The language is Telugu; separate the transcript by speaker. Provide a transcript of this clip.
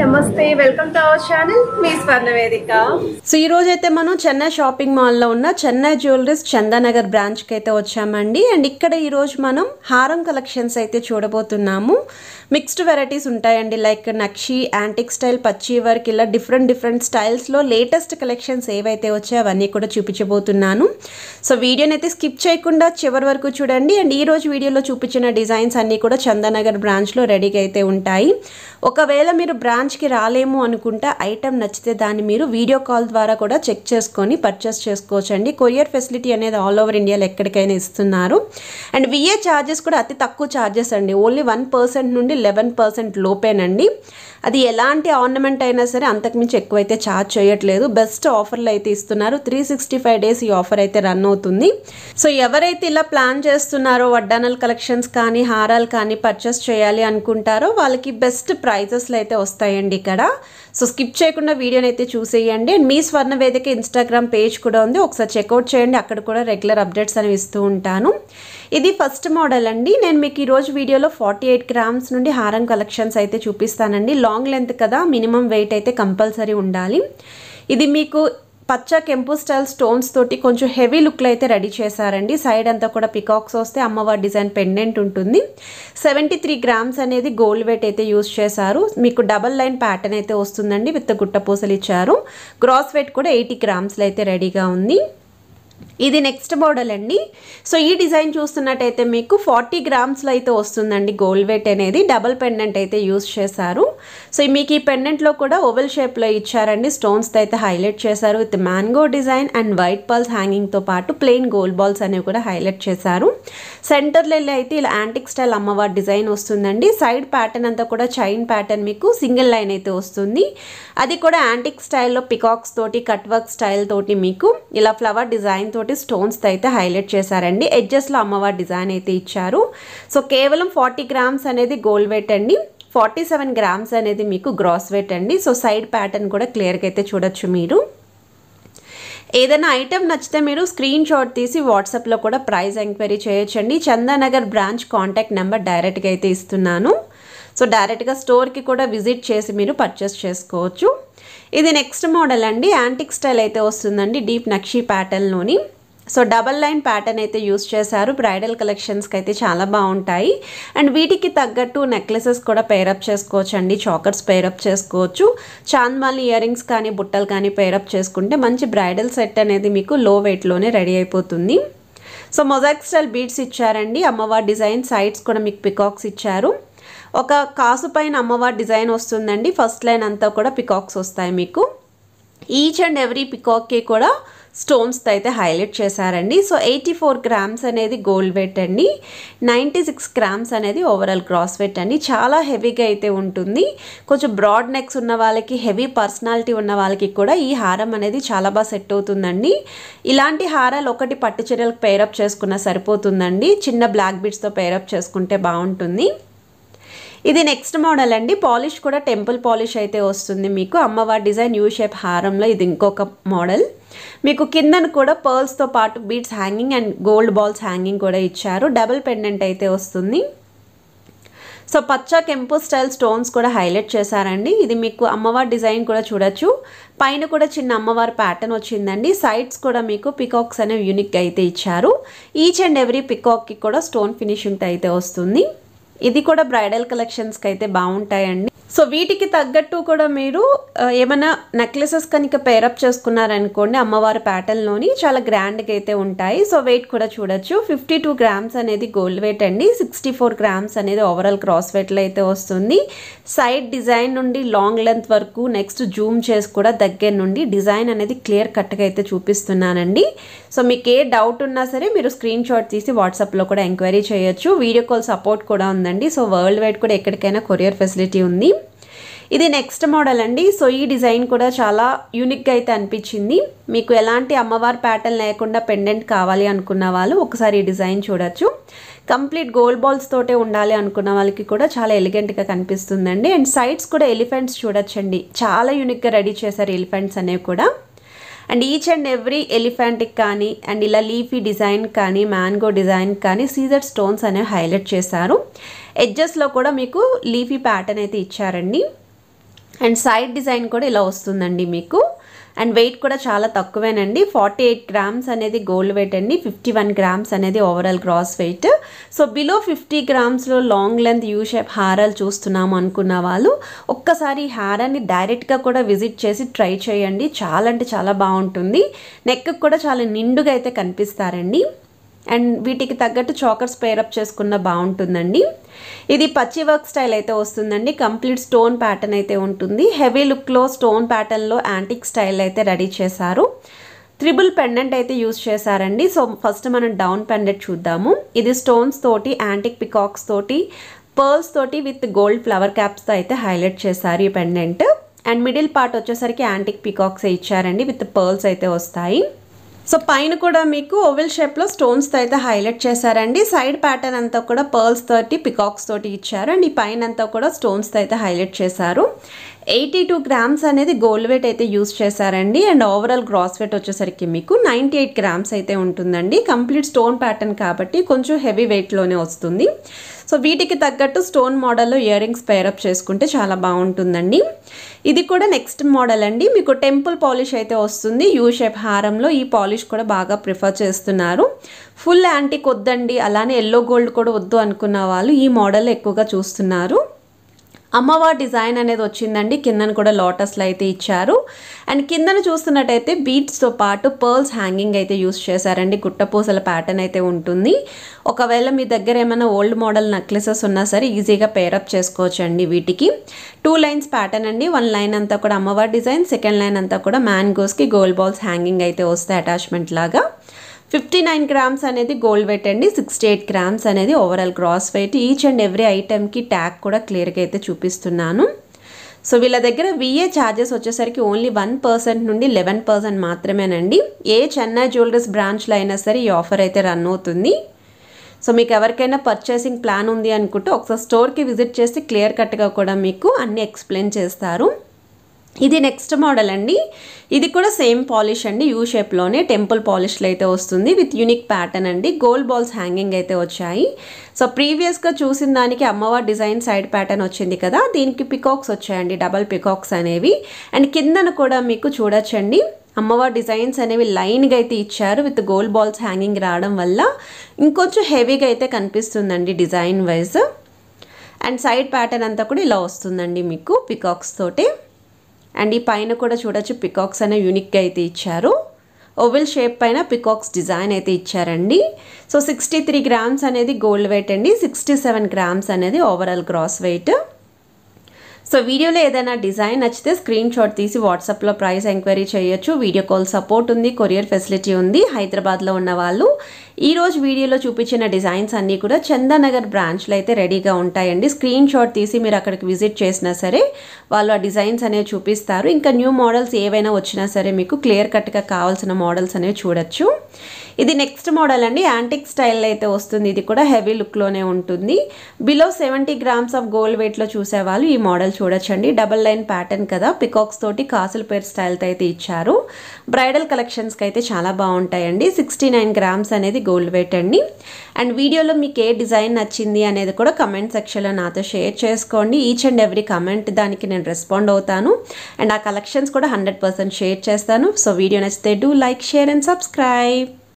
Speaker 1: నమస్తే వెల్కమ్ టు అవర్ ఛానల్ మీ స్వర్ణవేదిక సో ఈ రోజు అయితే మనం చెన్నై షాపింగ్ మాల్ లో ఉన్న చెన్నై జ్యువెలరీస్ చందానగర్ బ్రాంచ్ కి అయితే వచ్చామండి అండ్ ఇక్కడ ఈ రోజు మనం హారం కలెక్షన్స్ అయితే చూడబోతున్నాము మిక్స్డ్ వెరైటీస్ ఉంటాయండి లైక్ నక్షి యాంటిక్ స్టైల్ పచ్చి వర్క్ ఇలా డిఫరెంట్ డిఫరెంట్ స్టైల్స్లో లేటెస్ట్ కలెక్షన్స్ ఏవైతే వచ్చాయో అవన్నీ కూడా చూపించబోతున్నాను సో వీడియోని అయితే స్కిప్ చేయకుండా చివరి వరకు చూడండి అండ్ ఈరోజు వీడియోలో చూపించిన డిజైన్స్ అన్నీ కూడా చందానగర్ బ్రాంచ్లో రెడీగా అయితే ఉంటాయి ఒకవేళ మీరు బ్రాంచ్కి రాలేము అనుకుంటే ఐటెం నచ్చితే దాన్ని మీరు వీడియో కాల్ ద్వారా కూడా చెక్ చేసుకొని పర్చేస్ చేసుకోవచ్చండి కొరియర్ ఫెసిలిటీ అనేది ఆల్ ఓవర్ ఇండియాలో ఎక్కడికైనా ఇస్తున్నారు అండ్ విఏ ఛార్జెస్ కూడా అతి తక్కువ ఛార్జెస్ అండి ఓన్లీ వన్ పర్సెంట్ నుండి లెవెన్ పర్సెంట్ లోపేనండి అది ఎలాంటి ఆర్నమెంట్ అయినా సరే అంతకుమించి ఎక్కువైతే ఛార్జ్ చేయట్లేదు బెస్ట్ ఆఫర్లు అయితే ఇస్తున్నారు త్రీ సిక్స్టీ ఫైవ్ డేస్ ఈ ఆఫర్ అయితే రన్ అవుతుంది సో ఎవరైతే ఇలా ప్లాన్ చేస్తున్నారో వడ్డానల్ కలెక్షన్స్ కానీ హారాలు కానీ పర్చేస్ చేయాలి అనుకుంటారో వాళ్ళకి బెస్ట్ ప్రైజెస్లు అయితే వస్తాయండి ఇక్కడ సో స్కిప్ చేయకుండా వీడియోని అయితే చూసేయండి అండ్ మీ స్వర్ణ వేదిక ఇన్స్టాగ్రామ్ పేజ్ కూడా ఉంది ఒకసారి చెక్అవుట్ చేయండి అక్కడ కూడా రెగ్యులర్ అప్డేట్స్ అనేవి ఇస్తూ ఉంటాను ఇది ఫస్ట్ మోడల్ అండి నేను మీకు ఈరోజు వీడియోలో ఫార్టీ ఎయిట్ గ్రామ్స్ నుండి హారం కలెక్షన్స్ అయితే చూపిస్తానండి లాంగ్ లెంత్ కదా మినిమం వెయిట్ అయితే కంపల్సరీ ఉండాలి ఇది మీకు పచ్చ కెంపు స్టైల్ స్టోన్స్ తోటి కొంచెం హెవీ లుక్లో అయితే రెడీ చేశారండి సైడ్ అంతా కూడా పికాక్స్ వస్తే అమ్మవారి డిజైన్ పెండెంట్ ఉంటుంది సెవెంటీ త్రీ గ్రామ్స్ అనేది గోల్డ్ వెయిట్ అయితే యూజ్ చేశారు మీకు డబల్ లైన్ ప్యాటర్న్ అయితే వస్తుందండి విత్ గుట్టపూసలు ఇచ్చారు గ్రాస్ వెయిట్ కూడా ఎయిటీ గ్రామ్స్లో అయితే రెడీగా ఉంది ఇది నెక్స్ట్ మోడల్ అండి సో ఈ డిజైన్ చూస్తున్నట్టయితే మీకు ఫార్టీ గ్రామ్స్లో అయితే వస్తుందండి గోల్డ్ వెయిట్ అనేది డబల్ పెండెంట్ అయితే యూస్ చేశారు సో మీకు ఈ పెండెంట్లో కూడా ఓవెల్ షేప్లో ఇచ్చారండి స్టోన్స్తో అయితే హైలైట్ చేశారు with mango design and white pearls హ్యాంగింగ్తో పాటు ప్లెయిన్ గోల్డ్ బాల్స్ అనేవి కూడా హైలైట్ చేశారు సెంటర్లో వెళ్ళి అయితే ఇలా యాంటిక్ స్టైల్ అమ్మవారి డిజైన్ వస్తుందండి సైడ్ ప్యాటర్న్ అంతా కూడా చైన్ ప్యాటర్న్ మీకు సింగిల్ లైన్ అయితే వస్తుంది అది కూడా యాంటిక్ స్టైల్లో పికాక్స్ తోటి కట్ వర్క్ స్టైల్ తోటి మీకు ఇలా ఫ్లవర్ డిజైన్ తోటి స్టోన్స్ అయితే హైలైట్ చేశారండి ఎడ్జెస్లో అమ్మవారి డిజైన్ అయితే ఇచ్చారు సో కేవలం ఫార్టీ గ్రామ్స్ అనేది గోల్డ్ వెయిట్ అండి ఫార్టీ సెవెన్ గ్రామ్స్ అనేది మీకు గ్రాస్ వెయిట్ అండి సో సైడ్ ప్యాటర్న్ కూడా క్లియర్గా అయితే చూడొచ్చు మీరు ఏదైనా ఐటెం నచ్చితే మీరు స్క్రీన్ షాట్ తీసి వాట్సాప్లో కూడా ప్రైస్ ఎంక్వైరీ చేయొచ్చండి చందానగర్ బ్రాంచ్ కాంటాక్ట్ నెంబర్ డైరెక్ట్గా అయితే ఇస్తున్నాను సో డైరెక్ట్గా స్టోర్కి కూడా విజిట్ చేసి మీరు పర్చేస్ చేసుకోవచ్చు ఇది నెక్స్ట్ మోడల్ అండి యాంటిక్ స్టైల్ అయితే వస్తుందండి డీప్ నక్షి ప్యాటర్న్లోని సో డబల్ లైన్ ప్యాటర్న్ అయితే యూస్ చేశారు బ్రైడల్ కలెక్షన్స్కి అయితే చాలా బాగుంటాయి అండ్ వీటికి తగ్గట్టు నెక్లెసెస్ కూడా పేరప్ చేసుకోవచ్చు అండి చాకర్స్ పేరప్ చేసుకోవచ్చు చాందమాలి ఇయర్ రింగ్స్ కానీ బుట్టలు కానీ పేరప్ చేసుకుంటే మంచి బ్రైడల్ సెట్ అనేది మీకు లో వెయిట్లోనే రెడీ అయిపోతుంది సో మొజాక్ స్టైల్ బీడ్స్ ఇచ్చారండి అమ్మవారి డిజైన్ సైడ్స్ కూడా మీకు పికాక్స్ ఇచ్చారు ఒక కాసు పైన అమ్మవారి డిజైన్ వస్తుందండి ఫస్ట్ లైన్ అంతా కూడా పికాక్స్ వస్తాయి మీకు ఈచ్ అండ్ ఎవ్రీ పికాక్కి కూడా స్టోన్స్ అయితే హైలైట్ చేశారండి సో ఎయిటీ ఫోర్ గ్రామ్స్ అనేది గోల్డ్ వెయిట్ అండి నైంటీ సిక్స్ గ్రామ్స్ అనేది ఓవరాల్ క్రాస్ వెయిట్ అండి చాలా హెవీగా అయితే ఉంటుంది కొంచెం బ్రాడ్ నెక్స్ ఉన్న వాళ్ళకి హెవీ పర్సనాలిటీ ఉన్న వాళ్ళకి కూడా ఈ హారం అనేది చాలా బాగా సెట్ అవుతుందండి ఇలాంటి హారాలు ఒకటి పట్టుచీరలకు పేరప్ చేసుకున్నా సరిపోతుందండి చిన్న బ్లాక్ బీడ్స్తో పేరప్ చేసుకుంటే బాగుంటుంది ఇది నెక్స్ట్ మోడల్ అండి పాలిష్ కూడా టెంపుల్ పాలిష్ అయితే వస్తుంది మీకు అమ్మవారి డిజైన్ యూ షేప్ హారంలో ఇది ఇంకొక మోడల్ మీకు కిందన కూడా పర్ల్స్తో పాటు beads hanging and gold balls hanging కూడా ఇచ్చారు డబుల్ పెండెంట్ అయితే వస్తుంది సో పచ్చ కెంపు స్టైల్ స్టోన్స్ కూడా హైలైట్ చేశారండి ఇది మీకు అమ్మవారి డిజైన్ కూడా చూడొచ్చు పైన కూడా చిన్న అమ్మవారి ప్యాటర్న్ వచ్చిందండి సైడ్స్ కూడా మీకు పికాక్స్ అనేవి యూనిక్ అయితే ఇచ్చారు ఈచ్ అండ్ ఎవ్రీ పికాక్కి కూడా స్టోన్ ఫినిషింగ్ అయితే వస్తుంది ఇది కూడా బ్రైడల్ కలెక్షన్స్కి అయితే బాగుంటాయండి సో వీటికి తగ్గట్టు కూడా మీరు ఏమైనా నెక్లెసెస్ కనుక పేరప్ చేసుకున్నారనుకోండి అమ్మవారి ప్యాటర్న్లోని చాలా గ్రాండ్గా అయితే ఉంటాయి సో వెయిట్ కూడా చూడొచ్చు ఫిఫ్టీ టూ గ్రామ్స్ అనేది గోల్డ్ వెయిట్ అండి సిక్స్టీ ఫోర్ గ్రామ్స్ అనేది ఓవరాల్ క్రాస్ వెయిట్లో అయితే వస్తుంది సైడ్ డిజైన్ నుండి లాంగ్ లెంత్ వరకు నెక్స్ట్ జూమ్ చేసి కూడా దగ్గర నుండి డిజైన్ అనేది క్లియర్ కట్గా అయితే చూపిస్తున్నానండి సో మీకు ఏ డౌట్ ఉన్నా సరే మీరు స్క్రీన్ షాట్ తీసి వాట్సాప్లో కూడా ఎంక్వైరీ చేయొచ్చు వీడియో కాల్ సపోర్ట్ కూడా ఉందండి ఉందండి సో వరల్డ్ వైడ్ కూడా ఎక్కడికైనా కొరియర్ ఫెసిలిటీ ఉంది ఇది నెక్స్ట్ మోడల్ అండి సో ఈ డిజైన్ కూడా చాలా యూనిక్గా అయితే అనిపించింది మీకు ఎలాంటి అమ్మవారి ప్యాటర్న్ లేకుండా పెండెంట్ కావాలి అనుకున్న వాళ్ళు ఒకసారి ఈ డిజైన్ చూడొచ్చు కంప్లీట్ గోల్డ్ బాల్స్ తోటే ఉండాలి అనుకున్న వాళ్ళకి కూడా చాలా ఎలిగెంట్గా కనిపిస్తుందండి అండ్ సైడ్స్ కూడా ఎలిఫెంట్స్ చూడొచ్చండి చాలా యూనిక్గా రెడీ చేశారు ఎలిఫెంట్స్ అనేవి కూడా and each and every elephantic కానీ అండ్ ఇలా లీఫీ డిజైన్ కానీ మ్యాంగో డిజైన్ కానీ సీజర్ స్టోన్స్ అనేవి హైలైట్ చేశారు ఎడ్జెస్లో కూడా మీకు లీఫీ ప్యాటర్న్ అయితే ఇచ్చారండి అండ్ సైడ్ డిజైన్ కూడా ఇలా వస్తుందండి మీకు అండ్ వెయిట్ కూడా చాలా తక్కువేనండి ఫార్టీ ఎయిట్ గ్రామ్స్ అనేది గోల్డ్ వెయిట్ అండి ఫిఫ్టీ వన్ గ్రామ్స్ అనేది overall gross weight so below fifty గ్రామ్స్లో లాంగ్ లెంత్ యూ షేప్ హారాలు చూస్తున్నాము అనుకున్న వాళ్ళు ఒక్కసారి ఈ హారాన్ని డైరెక్ట్గా కూడా విజిట్ చేసి ట్రై చేయండి చాలా అంటే చాలా బాగుంటుంది నెక్ కూడా చాలా నిండుగా అయితే కనిపిస్తారండి అండ్ వీటికి తగ్గట్టు చాకర్స్ పేరప్ చేసుకున్న బాగుంటుందండి ఇది పచ్చి వర్క్ స్టైల్ అయితే వస్తుందండి కంప్లీట్ స్టోన్ ప్యాటర్న్ అయితే ఉంటుంది హెవీ లుక్లో స్టోన్ ప్యాటర్న్లో యాంటిక్ స్టైల్ అయితే రెడీ చేశారు త్రిబుల్ పెండెంట్ అయితే యూజ్ చేశారండి సో ఫస్ట్ మనం డౌన్ పెండెంట్ చూద్దాము ఇది స్టోన్స్ తోటి యాంటిక్ పికాక్స్ తోటి పర్ల్స్ తోటి విత్ గోల్డ్ ఫ్లవర్ క్యాప్స్తో అయితే హైలైట్ చేశారు ఈ పెండెంట్ అండ్ మిడిల్ పార్ట్ వచ్చేసరికి యాంటిక్ పికాక్స్ ఇచ్చారండి విత్ పర్ల్స్ అయితే వస్తాయి సో పైన కూడా మీకు ఓవెల్ షేప్లో స్టోన్స్తో అయితే హైలైట్ చేశారండి సైడ్ ప్యాటర్న్ అంతా కూడా పర్ల్స్ తోటి పికాక్స్ తోటి ఇచ్చారు అండ్ ఈ పైన అంతా కూడా స్టోన్స్తో అయితే హైలైట్ చేశారు ఎయిటీ టూ గ్రామ్స్ అనేది గోల్డ్ వెయిట్ అయితే యూస్ చేశారండి అండ్ ఓవరాల్ గ్రాస్ వెయిట్ వచ్చేసరికి మీకు నైంటీ ఎయిట్ గ్రామ్స్ అయితే ఉంటుందండి కంప్లీట్ స్టోన్ ప్యాటర్న్ కాబట్టి కొంచెం హెవీ వెయిట్లోనే వస్తుంది సో వీటికి తగ్గట్టు స్టోన్ మోడల్లో ఇయర్ రింగ్స్ పేరప్ చేసుకుంటే చాలా బాగుంటుందండి ఇది కూడా నెక్స్ట్ మోడల్ అండి మీకు టెంపుల్ పాలిష్ అయితే వస్తుంది యూ షేప్ హారంలో ఈ పాలిష్ కూడా బాగా ప్రిఫర్ చేస్తున్నారు ఫుల్ యాంటీక్ వద్దండి అలానే ఎల్లో గోల్డ్ కూడా వద్దు అనుకున్న వాళ్ళు ఈ మోడల్ ఎక్కువగా చూస్తున్నారు అమ్మవారి డిజైన్ అనేది వచ్చిందండి కిందన కూడా లోటస్లు అయితే ఇచ్చారు అండ్ కిందన చూస్తున్నట్టయితే బీట్స్తో పాటు పర్ల్స్ హ్యాంగింగ్ అయితే యూస్ చేశారండి గుట్టపూసల ప్యాటర్న్ అయితే ఉంటుంది ఒకవేళ మీ దగ్గర ఏమైనా ఓల్డ్ మోడల్ నెక్లెసెస్ ఉన్నా సరే ఈజీగా పేరప్ చేసుకోవచ్చండి వీటికి టూ లైన్స్ ప్యాటర్న్ అండి వన్ లైన్ అంతా కూడా అమ్మవారి డిజైన్ సెకండ్ లైన్ అంతా కూడా మ్యాంగోస్కి గోల్డ్ బాల్స్ హ్యాంగింగ్ అయితే వస్తాయి అటాచ్మెంట్ లాగా ఫిఫ్టీ నైన్ గ్రామ్స్ అనేది గోల్డ్ వెయిట్ అండి సిక్స్టీ ఎయిట్ గ్రామ్స్ అనేది overall gross weight each and every ఐటెంకి ట్యాగ్ కూడా క్లియర్గా అయితే చూపిస్తున్నాను సో వీళ్ళ దగ్గర విఏ ఛార్జెస్ వచ్చేసరికి ఓన్లీ వన్ పర్సెంట్ నుండి లెవెన్ పర్సెంట్ మాత్రమేనండి ఏ చెన్నై జ్యువెలరీస్ బ్రాంచ్లో అయినా సరే ఈ ఆఫర్ అయితే రన్ అవుతుంది సో మీకు ఎవరికైనా పర్చేసింగ్ ప్లాన్ ఉంది అనుకుంటే ఒకసారి స్టోర్కి విజిట్ చేసి క్లియర్ కట్గా కూడా మీకు అన్నీ ఎక్స్ప్లెయిన్ చేస్తారు ఇది నెక్స్ట్ మోడల్ అండి ఇది కూడా సేమ్ పాలిష్ అండి యూ షేప్లోనే టెంపుల్ పాలిష్లు అయితే వస్తుంది విత్ యూనిక్ ప్యాటర్న్ అండి గోల్డ్ బాల్స్ హ్యాంగింగ్ అయితే వచ్చాయి సో ప్రీవియస్గా చూసిన దానికి అమ్మవారి డిజైన్ సైడ్ ప్యాటర్న్ వచ్చింది కదా దీనికి పికాక్స్ వచ్చాయండి డబల్ పికాక్స్ అనేవి అండ్ కిందను కూడా మీకు చూడొచ్చండి అమ్మవారి డిజైన్స్ అనేవి లైన్గా అయితే ఇచ్చారు విత్ గోల్డ్ బాల్స్ హ్యాంగింగ్ రావడం వల్ల ఇంకొంచెం హెవీగా అయితే కనిపిస్తుందండి design wise and side pattern అంతా కూడా ఇలా వస్తుందండి మీకు పికాక్స్ తోటి అండ్ ఈ పైన కూడా చూడొచ్చు పికాక్స్ అనే యూనిక్గా అయితే ఇచ్చారు ఓవెల్ షేప్ పైన పికాక్స్ డిజైన్ అయితే ఇచ్చారండి సో సిక్స్టీ త్రీ గ్రామ్స్ అనేది గోల్డ్ వెయిట్ అండి సిక్స్టీ సెవెన్ గ్రామ్స్ అనేది ఓవరాల్ గ్రాస్ వెయిట్ సో వీడియోలో ఏదైనా డిజైన్ నచ్చితే స్క్రీన్ షాట్ తీసి వాట్సాప్లో ప్రైస్ ఎంక్వైరీ చేయొచ్చు వీడియో కాల్ సపోర్ట్ ఉంది కొరియర్ ఫెసిలిటీ ఉంది హైదరాబాద్లో ఉన్న వాళ్ళు ఈరోజు వీడియోలో చూపించిన డిజైన్స్ అన్నీ కూడా చందానగర్ బ్రాంచ్లో అయితే రెడీగా ఉంటాయండి స్క్రీన్ షాట్ తీసి మీరు అక్కడికి విజిట్ చేసినా సరే వాళ్ళు ఆ డిజైన్స్ అనేవి చూపిస్తారు ఇంకా న్యూ మోడల్స్ ఏవైనా వచ్చినా సరే మీకు క్లియర్ కట్గా కావాల్సిన మోడల్స్ అనేవి చూడొచ్చు ఇది నెక్స్ట్ మోడల్ అండి యాంటిక్ స్టైల్ అయితే వస్తుంది ఇది కూడా హెవీ లుక్లోనే ఉంటుంది below seventy grams of gold వెయిట్లో చూసేవాళ్ళు ఈ మోడల్ చూడొచ్చండి డబల్ లైన్ ప్యాటర్న్ కదా పికాక్స్ తోటి కాసుల పేరు స్టైల్తో అయితే ఇచ్చారు బ్రైడల్ కలెక్షన్స్కి అయితే చాలా బాగుంటాయండి సిక్స్టీ నైన్ గ్రామ్స్ అనేది గోల్డ్ వెయిట్ అండి అండ్ వీడియోలో మీకు ఏ డిజైన్ నచ్చింది అనేది కూడా కమెంట్ సెక్షన్లో నాతో షేర్ చేసుకోండి ఈచ్ అండ్ ఎవ్రీ కమెంట్ దానికి నేను రెస్పాండ్ అవుతాను అండ్ ఆ కలెక్షన్స్ కూడా హండ్రెడ్ షేర్ చేస్తాను సో వీడియో నచ్చితే do like share and subscribe